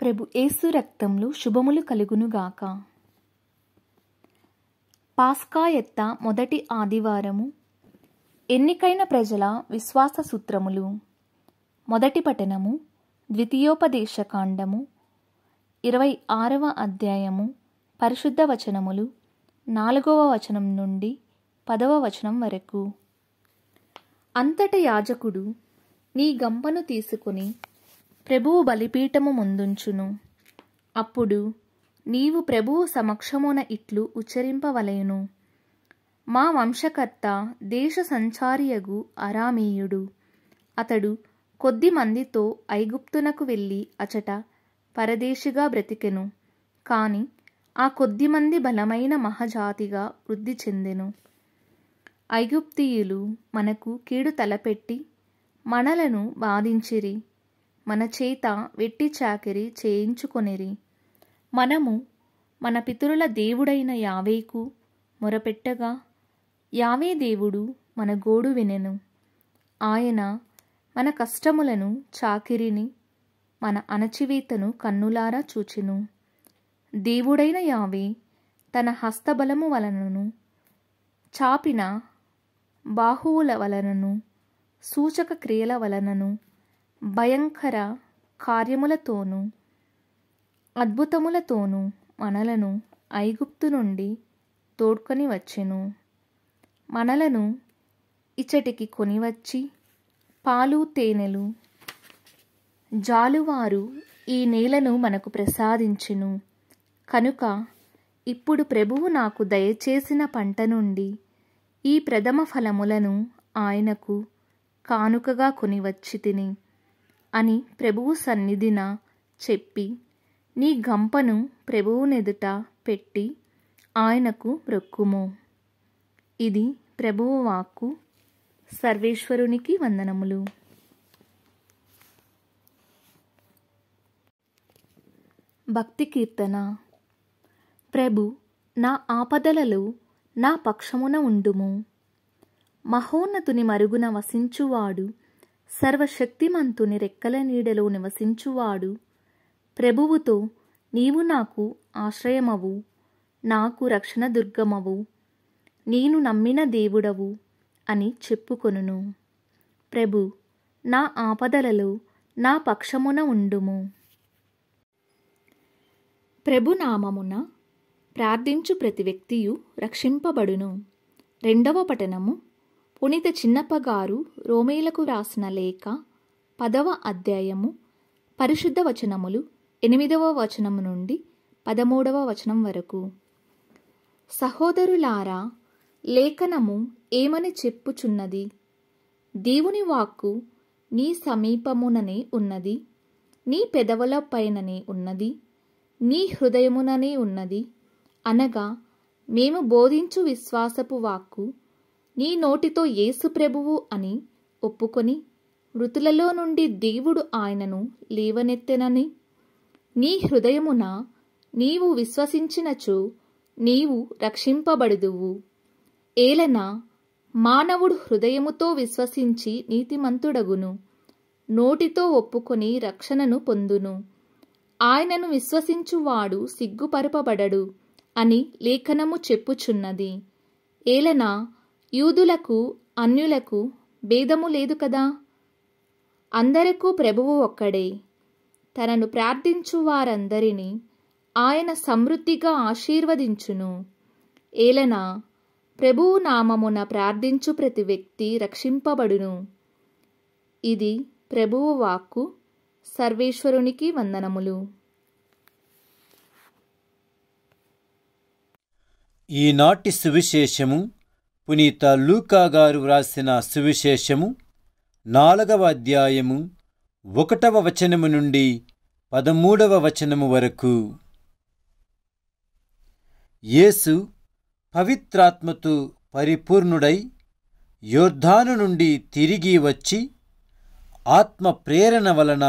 ప్రభు యేసు రక్తంలో శుభములు కలుగునుగాక పాస్కా ఎత్త మొదటి ఆదివారము ఎన్నికైన ప్రజల విశ్వాస సూత్రములు మొదటి పఠనము ద్వితీయోపదేశకాండము ఇరవై ఆరవ అధ్యాయము పరిశుద్ధ వచనములు నాలుగవ వచనం నుండి పదవ వచనం వరకు అంతట యాజకుడు నీ గంపను తీసుకుని ప్రభువు బలిపీఠము ముందుంచును అప్పుడు నీవు ప్రభువు సమక్షమున ఇట్లు ఉచ్చరింపవలయును మా వంశకర్త దేశ సంచారియగు అరామీయుడు అతడు కొద్ది మందితో ఐగుప్తునకు వెళ్ళి అచట పరదేశిగా బ్రతికెను కాని ఆ కొద్దిమంది బలమైన మహజాతిగా వృద్ధి చెందెను ఐగుప్తీయులు మనకు కీడు తలపెట్టి మనలను బాధించిరి మన చేత వెట్టి చాకిరి చేయించుకొనిరి మనము మన పితరుల దేవుడైన యావేకు మొరపెట్టగా యావే దేవుడు మన గోడు వినెను ఆయన మన కష్టములను చాకిరిని మన అణచివేతను కన్నులారా చూచెను దేవుడైన యావే తన హస్తబలము వలనను చాపిన బాహువుల వలనను సూచక క్రియల వలనను భయంకర కార్యములతోనూ అద్భుతములతోనూ మనలను ఐగుప్తు నుండి తోడ్కొని వచ్చెను మనలను ఇచ్చటికి కొనివచ్చి పాలు తేనెలు జాలువారు ఈ నేలను మనకు ప్రసాదించెను కనుక ఇప్పుడు ప్రభువు నాకు దయచేసిన పంట నుండి ఈ ప్రథమ ఫలములను ఆయనకు కానుకగా కొనివచ్చి తిని అని ప్రభువు సన్నిధిన చెప్పి నీ గంపను ప్రభువునెదుట పెట్టి ఆయనకు బ్రొక్కుము ఇది ప్రభువు వాక్కు సర్వేశ్వరునికి వందనములు భక్తి కీర్తన ప్రభు నా ఆపదలలో నా పక్షమున ఉండుము మహోన్నతుని మరుగున వసించువాడు సర్వశక్తిమంతుని రెక్కల నీడలో నివసించువాడు ప్రభువుతో నీవు నాకు ఆశ్రయమవు నాకు రక్షణ దుర్గమవు నేను నమ్మిన దేవుడవు అని చెప్పుకొనును ప్రభు నా ఆపదలలో నా పక్షమున ఉండుము ప్రభునామమున ప్రార్థించు ప్రతి వ్యక్తియు రక్షింపబడును రెండవ పఠనము పునీత చిన్నప్ప గారు రోమేలకు రాసిన లేఖ పదవ అధ్యాయము పరిశుద్ధ వచనములు ఎనిమిదవ వచనం నుండి పదమూడవ వచనం వరకు సహోదరులారా లేఖనము ఏమని చెప్పుచున్నది దేవుని వాక్కు నీ సమీపముననే ఉన్నది నీ పెదవుల పైననే ఉన్నది నీ హృదయముననే ఉన్నది అనగా మేము బోధించు విశ్వాసపు వాక్కు నీ నోటితో యేసు ప్రభువు అని ఒప్పుకొని మృతులలో నుండి దేవుడు ఆయనను లేవనెత్తెనని నీ హృదయమున నీవు విశ్వసించినచు నీవు రక్షింపబడుదువు ఏలన మానవుడు హృదయముతో విశ్వసించి నీతిమంతుడగును నోటితో ఒప్పుకొని రక్షణను పొందును ఆయనను విశ్వసించువాడు సిగ్గుపరపబడడు అని లేఖనము చెప్పుచున్నది ఏలనా యూదులకు అన్యులకు భేదము లేదు కదా అందరకు ప్రభువు ఒక్కడే తనను ప్రార్థించు వారందరినీ ఆయన సమృద్ధిగా ఆశీర్వదించును ఏలన ప్రభువు నామమున ప్రార్థించు ప్రతి వ్యక్తి రక్షింపబడును ఇది ప్రభువు వాక్కు సర్వేశ్వరునికి వందనములు ఈనాటి సువిశేషము పునీత లూకా గారు వ్రాసిన సువిశేషము నాలుగవ అధ్యాయము ఒకటవ వచనము నుండి పదమూడవ వచనము వరకు యేసు పవిత్రాత్మతో పరిపూర్ణుడై యోర్ధాను నుండి తిరిగి వచ్చి ఆత్మ ప్రేరణ వలన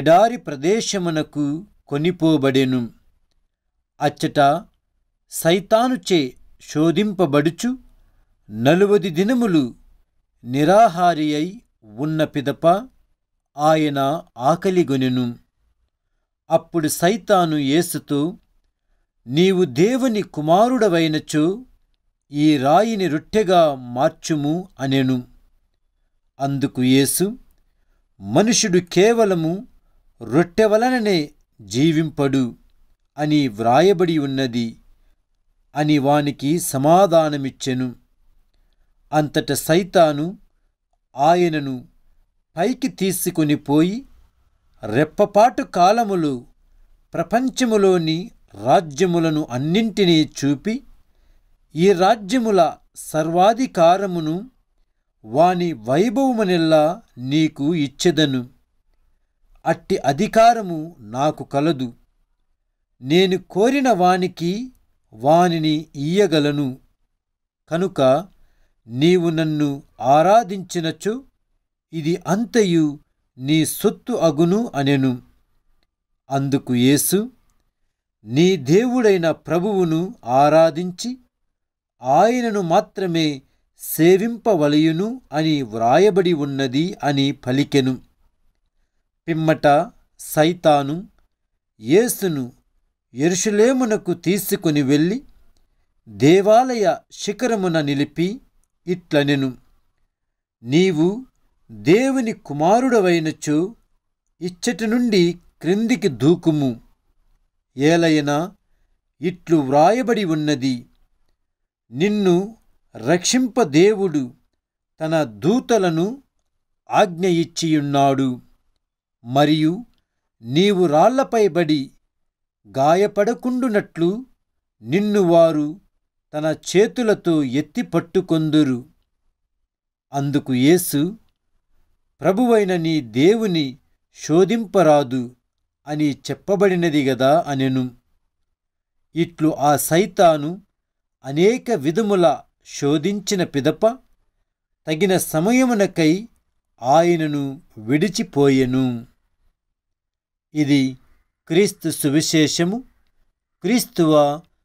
ఎడారి ప్రదేశమునకు కొనిపోబడెను అచ్చట సైతానుచే శోధింపబడుచు నలువది దినములు నిరాహారి అయి ఉన్న పిదప ఆయన ఆకలిగొనెను అప్పుడు సైతాను ఏసుతో నీవు దేవుని కుమారుడవైనచో ఈ రాయిని రొట్టెగా మార్చుము అనెను అందుకు యేసు మనుషుడు కేవలము రొట్టె వలననే జీవింపడు అని వ్రాయబడి ఉన్నది అని వానికి సమాధానమిచ్చెను అంతట సైతాను ఆయనను పైకి తీసుకొని పోయి రెప్పపాటు కాలములు ప్రపంచములోని రాజ్యములను అన్నింటినీ చూపి ఈ రాజ్యముల సర్వాధికారమును వాని వైభవమునెల్లా నీకు ఇచ్చెదను అట్టి అధికారము నాకు కలదు నేను కోరిన వానికి వానిని ఇయ్యగలను కనుక నీవు నన్ను ఆరాధించినచో ఇది అంతయు నీ సొత్తు అగును అనెను అందుకు యేసు నీ దేవుడైన ప్రభువును ఆరాధించి ఆయనను మాత్రమే సేవింపవలయును అని వ్రాయబడి ఉన్నది అని పలికెను పిమ్మట సైతాను యేసును ఎరుషులేమునకు తీసుకుని వెళ్ళి దేవాలయ శిఖరమున నిలిపి ఇట్లనెను నీవు దేవుని కుమారుడవైనచో ఇచ్చటి నుండి క్రిందికి దూకుము ఏలైనా ఇట్లు వ్రాయబడి ఉన్నది నిన్ను రక్షింప దేవుడు తన దూతలను ఆజ్ఞ ఇచ్చియున్నాడు మరియు నీవు రాళ్లపై బడి గాయపడకుండునట్లు నిన్ను వారు తన చేతులతో ఎత్తి పట్టుకొందురు అందుకు యేసు ప్రభువైన నీ దేవుని శోధింపరాదు అని చెప్పబడినది గదా అనెను ఇట్లు ఆ సైతాను అనేక విధముల శోధించిన పిదప తగిన సమయమునకై ఆయనను విడిచిపోయెను ఇది క్రీస్తు సువిశేషము క్రీస్తువా